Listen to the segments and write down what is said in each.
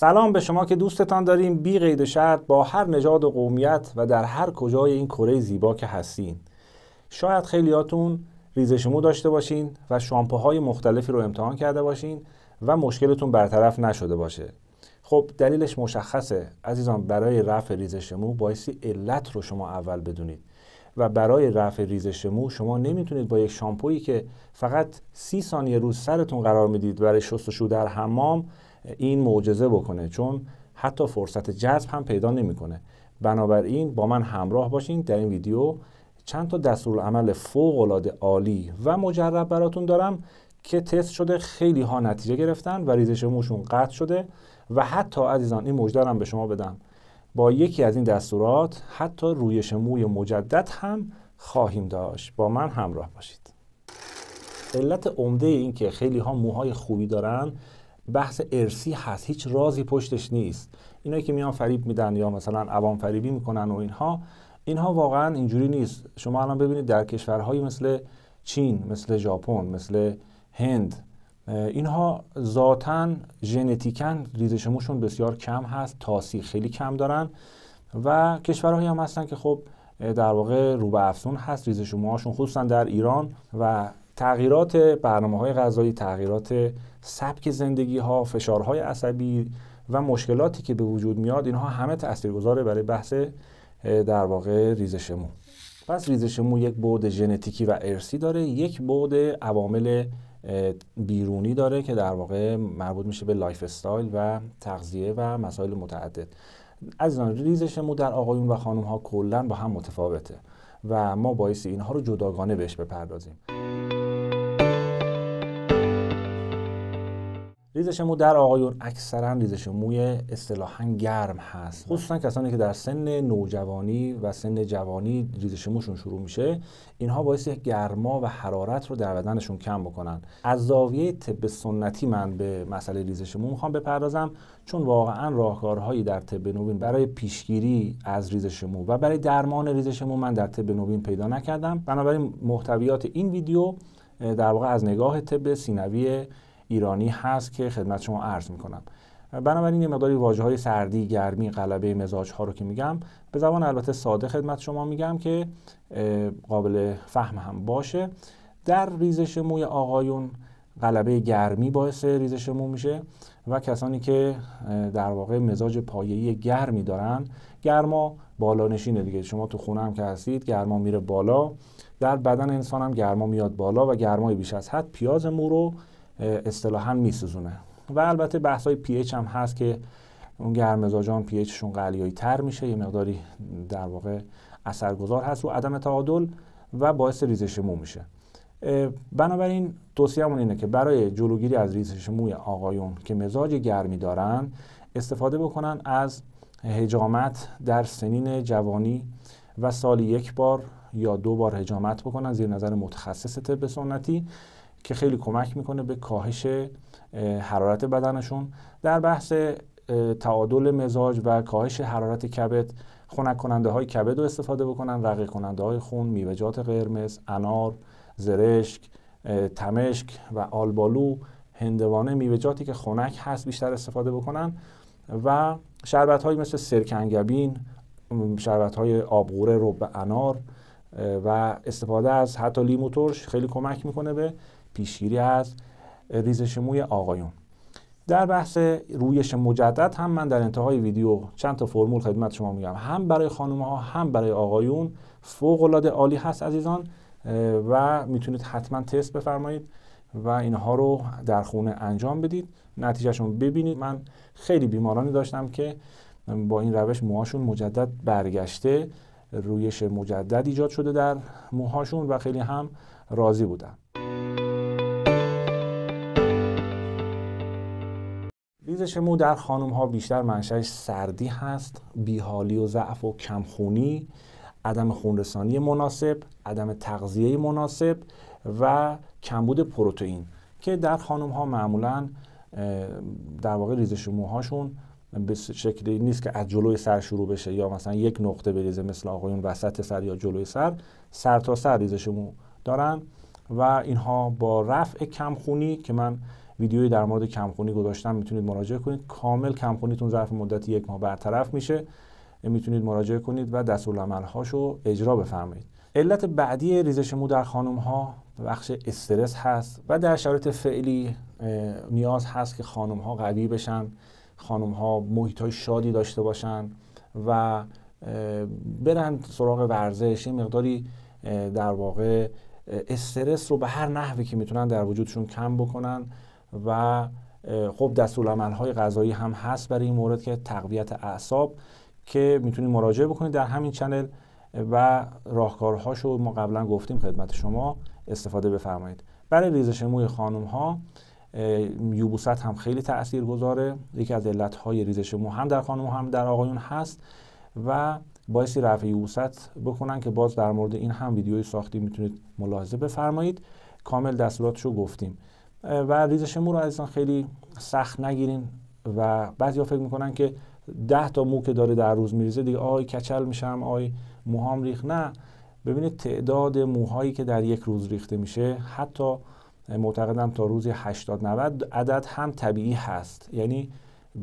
سلام به شما که دوستتان داریم بی قید و شرط با هر نژاد و قومیت و در هر کجای این کره زیبا که هستین شاید خیلیاتون ریزش مو داشته باشین و شامپوهای مختلفی رو امتحان کرده باشین و مشکلتون برطرف نشده باشه خب دلیلش مشخصه عزیزان برای رفع ریزش مو بایستی علت رو شما اول بدونید و برای رفع ریزش مو شما نمیتونید با یک شامپویی که فقط سی ثانیه روز سرتون قرار میدید برای شستشو در حمام این معجزه بکنه چون حتی فرصت جذب هم پیدا نمیکنه بنابراین با من همراه باشین در این ویدیو چند تا دستورالعمل فوقالعاده عالی و مجرب براتون دارم که تست شده خیلی ها نتیجه گرفتن و ریزش موشون قطع شده و حتی عزیزان این مجدرم هم به شما بدم با یکی از این دستورات حتی رویش موی مجدد هم خواهیم داشت با من همراه باشید علت عمده این که خیلی ها موهای خوبی دارن بحث ارسی هست هیچ رازی پشتش نیست اینایی که میان فریب میدن یا مثلا عوام فریبی میکنن و اینها اینها واقعا اینجوری نیست شما الان ببینید در کشورهایی مثل چین مثل ژاپن مثل هند اینها ذاتا ژنتیکا ریزش موشون بسیار کم هست تاسی خیلی کم دارن و کشورهایی هم هستن که خب در واقع رو به افسون هست ریزش موهاشون خصوصا در ایران و تغییرات برنامه های غذایی تغییرات سبک زندگی ها فشارهای عصبی و مشکلاتی که به وجود میاد اینها همه تاثیرگذاره برای بحث در واقع ریزش مو پس ریزش مو یک بعد ژنتیکی و ارسی داره یک بعد عوامل بیرونی داره که در واقع مربوط میشه به لایف استایل و تغذیه و مسائل متعدد از این ریزش مو در آقایون و خانم ها کلا با هم متفاوته و ما باعث اینها رو جداگانه بهش بپردازیم ریزش مو در آقایون اکثرا ریزش موی اصطلاحا گرم هست بله. خصوصا کسانی که در سن نوجوانی و سن جوانی ریزش موشون شروع میشه اینها باعث گرما و حرارت رو در بدنشون کم بکنن از زاویه طب سنتی من به مسئله ریزش مو میخوام بپردازم چون واقعا راهکارهایی در طب نوین برای پیشگیری از ریزش مو و برای درمان ریزش مو من در طب نوین پیدا نکردم بنابراین محتویات این ویدیو در واقع از نگاه طب سینوی ایرانی هست که خدمت شما عرض میکنم بنابراین یه مقداری واجه های سردی، گرمی، قلبه مزاج ها رو که میگم به زبان البته ساده خدمت شما میگم که قابل فهم هم باشه در ریزش موی آقایون غلبه گرمی باعث ریزش مو میشه و کسانی که در واقع مزاج پایهی گرمی دارن گرما بالا نشینه دیگه شما تو خونه هم که هستید گرما میره بالا در بدن انسان هم گرما میاد بالا و گرمای بیش از حد پیاز مو رو اصطلاحا میسوزونه و البته بحث های پی هم هست که اون گرمزاجان پی اچشون قلیایی تر میشه یه مقداری در واقع اثرگذار هست و عدم تعادل و باعث ریزش مو میشه بنابراین توصیهمون اینه که برای جلوگیری از ریزش موی آقایون که مزاج گرمی دارن استفاده بکنن از هجامت در سنین جوانی و سالی یک بار یا دو بار هجامت بکنن زیر نظر متخصص طب سنتی که خیلی کمک میکنه به کاهش حرارت بدنشون در بحث تعادل مزاج و کاهش حرارت کبد خنک کننده های کبد رو استفاده بکنن رقیق کننده های خون میوجات قرمز انار زرشک تمشک و آلبالو هندوانه میوه‌جاتی که خونک هست بیشتر استفاده بکنن و شربت های مثل سرکنگبین شربت های آبغوره رب انار و استفاده از حتی لیمو ترش خیلی کمک میکنه به پیشگیری از ریزش موی آقایون در بحث رویش مجدد هم من در انتهای ویدیو چند تا فرمول خدمت شما میگم هم برای خانم ها هم برای آقایون فوق العاده عالی هست عزیزان و میتونید حتما تست بفرمایید و اینها رو در خونه انجام بدید نتیجهشون ببینید من خیلی بیمارانی داشتم که با این روش موهاشون مجدد برگشته رویش مجدد ایجاد شده در موهاشون و خیلی هم راضی بودن ریزش مو در خانم ها بیشتر منشأش سردی هست بیحالی و ضعف و کمخونی عدم خونرسانی مناسب عدم تغذیه مناسب و کمبود پروتئین که در خانم ها معمولا در واقع ریزش موهاشون به شکلی نیست که از جلوی سر شروع بشه یا مثلا یک نقطه بریزه مثل آقایون وسط سر یا جلوی سر سر تا سر ریزش مو دارن و اینها با رفع کمخونی که من ویدیویی در مورد کمخونی گذاشتم میتونید مراجعه کنید کامل کمخونیتون ظرف مدت یک ماه برطرف میشه میتونید مراجعه کنید و دستورالعمل رو اجرا بفرمایید علت بعدی ریزش مو در خانم ها بخش استرس هست و در شرایط فعلی نیاز هست که خانم ها قوی بشن خانم ها محیط های شادی داشته باشن و برن سراغ ورزش یه مقداری در واقع استرس رو به هر نحوی که میتونن در وجودشون کم بکنن و خب دستورالعمل های غذایی هم هست برای این مورد که تقویت اعصاب که میتونید مراجعه بکنید در همین چنل و راهکارهاشو ما قبلا گفتیم خدمت شما استفاده بفرمایید برای ریزش موی خانم ها یوبوست هم خیلی تأثیر گذاره یکی از علت های ریزش مو هم در خانم هم در آقایون هست و بایستی رفع یوبوست بکنن که باز در مورد این هم ویدیوی ساختیم میتونید ملاحظه بفرمایید کامل دستوراتشو گفتیم و ریزش مو رو عزیزان خیلی سخت نگیرین و بعضیا فکر میکنن که ده تا مو که داره در روز میریزه دیگه آی کچل میشم آی موهام ریخ نه ببینید تعداد موهایی که در یک روز ریخته میشه حتی معتقدم تا روز 80 90 عدد هم طبیعی هست یعنی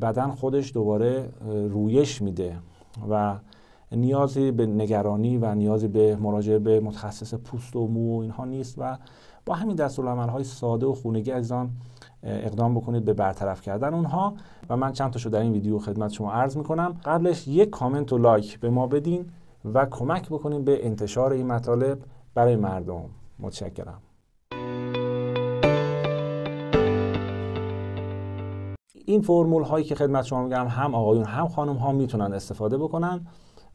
بدن خودش دوباره رویش میده و نیازی به نگرانی و نیازی به مراجعه به متخصص پوست و مو اینها نیست و با همین های ساده و خونگی از آن اقدام بکنید به برطرف کردن اونها و من چند تاشو در این ویدیو خدمت شما عرض میکنم قبلش یک کامنت و لایک به ما بدین و کمک بکنید به انتشار این مطالب برای مردم متشکرم این فرمول هایی که خدمت شما میگم هم آقایون هم خانم ها میتونن استفاده بکنن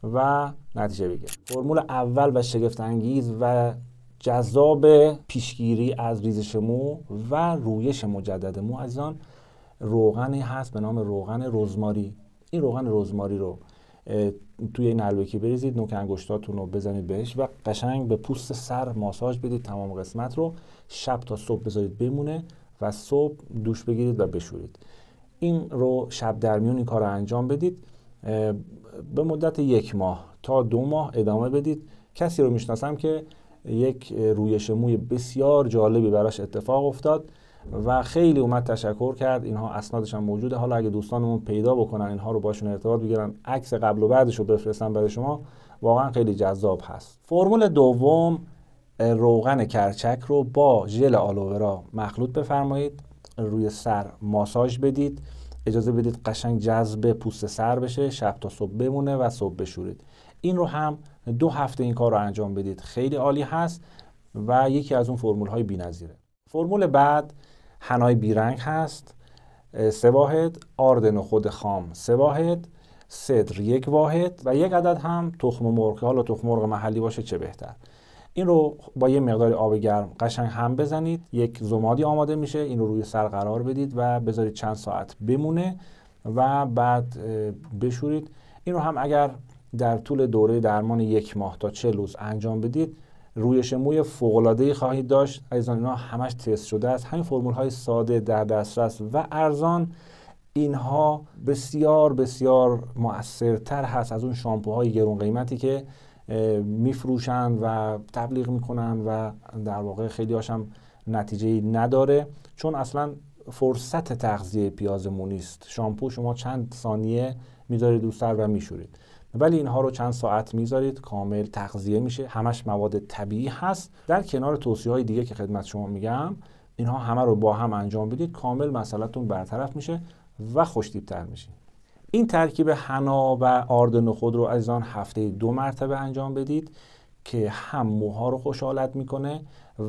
و نتیجه بگیرن فرمول اول و شگفت انگیز و جذاب پیشگیری از ریزش مو و رویش مجدد مو آن روغنی هست به نام روغن رزماری این روغن رزماری رو توی این علوکی بریزید نوک انگشتاتون رو بزنید بهش و قشنگ به پوست سر ماساژ بدید تمام قسمت رو شب تا صبح بذارید بمونه و صبح دوش بگیرید و بشورید این رو شب در میون این کار رو انجام بدید به مدت یک ماه تا دو ماه ادامه بدید کسی رو میشناسم که یک رویش موی بسیار جالبی براش اتفاق افتاد و خیلی اومد تشکر کرد اینها اسنادش هم موجوده حالا اگه دوستانمون پیدا بکنن اینها رو باشون ارتباط بگیرن عکس قبل و بعدش رو بفرستن برای شما واقعا خیلی جذاب هست فرمول دوم روغن کرچک رو با ژل آلوورا مخلوط بفرمایید روی سر ماساژ بدید اجازه بدید قشنگ جذب پوست سر بشه شب تا صبح بمونه و صبح بشورید این رو هم دو هفته این کار رو انجام بدید خیلی عالی هست و یکی از اون فرمول های بی‌نظیره فرمول بعد هنای بیرنگ هست سه واحد آرد نخود خام سه واحد صدر یک واحد و یک عدد هم تخم مرغ حالا تخم مرغ محلی باشه چه بهتر این رو با یه مقدار آب گرم قشنگ هم بزنید یک زمادی آماده میشه این رو روی سر قرار بدید و بذارید چند ساعت بمونه و بعد بشورید این رو هم اگر در طول دوره درمان یک ماه تا چه روز انجام بدید رویش موی فوقلادهی خواهید داشت از اینا همش تست شده است همین فرمول های ساده در دسترس و ارزان اینها بسیار بسیار موثرتر هست از اون شامپوهای گرون قیمتی که میفروشند و تبلیغ میکنن و در واقع خیلی هاشم نتیجه نداره چون اصلا فرصت تغذیه پیازمون شامپو شما چند ثانیه میذارید دوستر و میشورید ولی اینها رو چند ساعت میذارید کامل تغذیه میشه همش مواد طبیعی هست در کنار توصیه های دیگه که خدمت شما میگم اینها همه رو با هم انجام بدید کامل مسئلهتون برطرف میشه و خوشتیبتر میشید این ترکیب حنا و آرد نخود رو آن هفته دو مرتبه انجام بدید که هم موها رو خوشحالت میکنه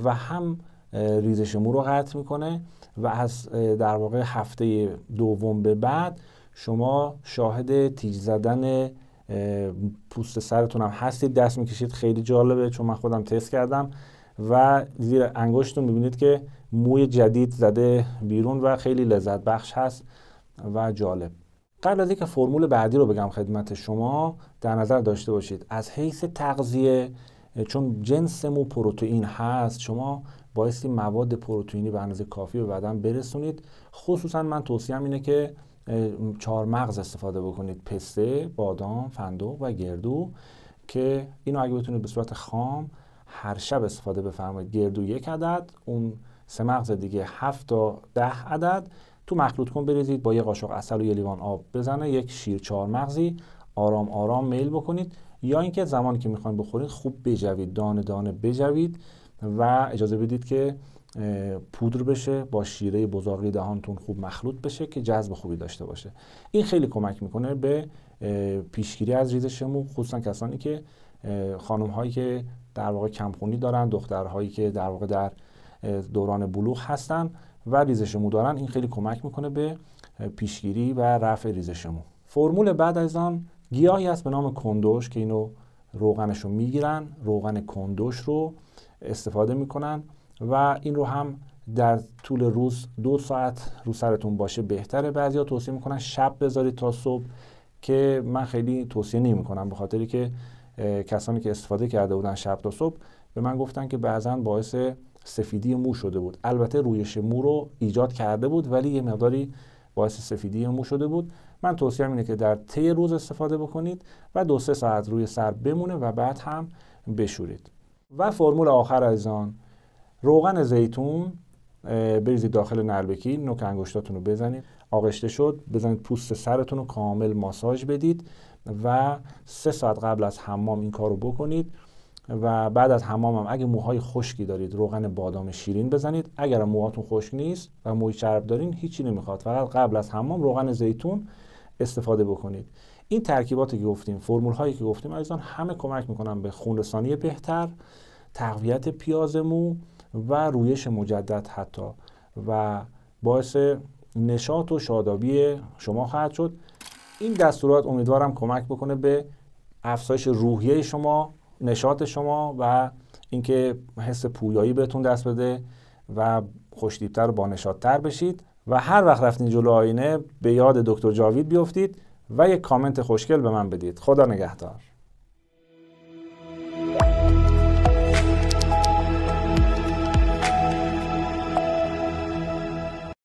و هم ریزش مو رو قطع میکنه و از در واقع هفته دوم به بعد شما شاهد تیج زدن پوست سرتون هم هستید دست میکشید خیلی جالبه چون من خودم تست کردم و زیر انگشتتون میبینید که موی جدید زده بیرون و خیلی لذت بخش هست و جالب قبل از اینکه فرمول بعدی رو بگم خدمت شما در نظر داشته باشید از حیث تغذیه چون جنس مو پروتئین هست شما بایستی مواد پروتئینی به اندازه کافی به بدن برسونید خصوصا من توصیه‌ام اینه که چهار مغز استفاده بکنید پسته بادام فندق و گردو که اینو اگه بتونید به صورت خام هر شب استفاده بفرمایید گردو یک عدد اون سه مغز دیگه هفت تا ده عدد تو مخلوط کن بریزید با یه قاشق اصل و یه لیوان آب بزنه یک شیر چهار مغزی آرام آرام میل بکنید یا اینکه زمانی که میخواین بخورید خوب بجوید دانه دانه بجوید و اجازه بدید که پودر بشه با شیره بزاقی دهانتون خوب مخلوط بشه که جذب خوبی داشته باشه این خیلی کمک میکنه به پیشگیری از ریزش مو خصوصا کسانی که خانم هایی که در واقع کمخونی دارن دخترهایی که در واقع در دوران بلوغ هستن و ریزش مو دارن این خیلی کمک میکنه به پیشگیری و رفع ریزش مو فرمول بعد از آن گیاهی است به نام کندوش که اینو روغنش رو میگیرن روغن کندوش رو استفاده میکنن و این رو هم در طول روز دو ساعت رو سرتون باشه بهتره بعضیا توصیه میکنن شب بذارید تا صبح که من خیلی توصیه نمیکنم به خاطری که کسانی که استفاده کرده بودن شب تا صبح به من گفتن که بعضا باعث سفیدی مو شده بود البته رویش مو رو ایجاد کرده بود ولی یه مقداری باعث سفیدی مو شده بود من توصیه اینه که در طی روز استفاده بکنید و دو سه ساعت روی سر بمونه و بعد هم بشورید و فرمول آخر از آن روغن زیتون بریزید داخل نلبکی نوک انگشتاتون رو بزنید آغشته شد بزنید پوست سرتون رو کامل ماساژ بدید و سه ساعت قبل از حمام این کار رو بکنید و بعد از حمام هم اگه موهای خشکی دارید روغن بادام شیرین بزنید اگر موهاتون خشک نیست و موی چرب دارین هیچی نمیخواد فقط قبل از حمام روغن زیتون استفاده بکنید این ترکیباتی که گفتیم فرمول هایی که گفتیم عزیزان همه کمک میکنن به خونرسانی بهتر تقویت پیاز مو و رویش مجدد حتی و باعث نشاط و شادابی شما خواهد شد این دستورات امیدوارم کمک بکنه به افزایش روحیه شما نشاط شما و اینکه حس پویایی بهتون دست بده و خوشدیبتر و بانشادتر بشید و هر وقت رفتین جلو آینه به یاد دکتر جاوید بیفتید و یک کامنت خوشگل به من بدید خدا نگهدار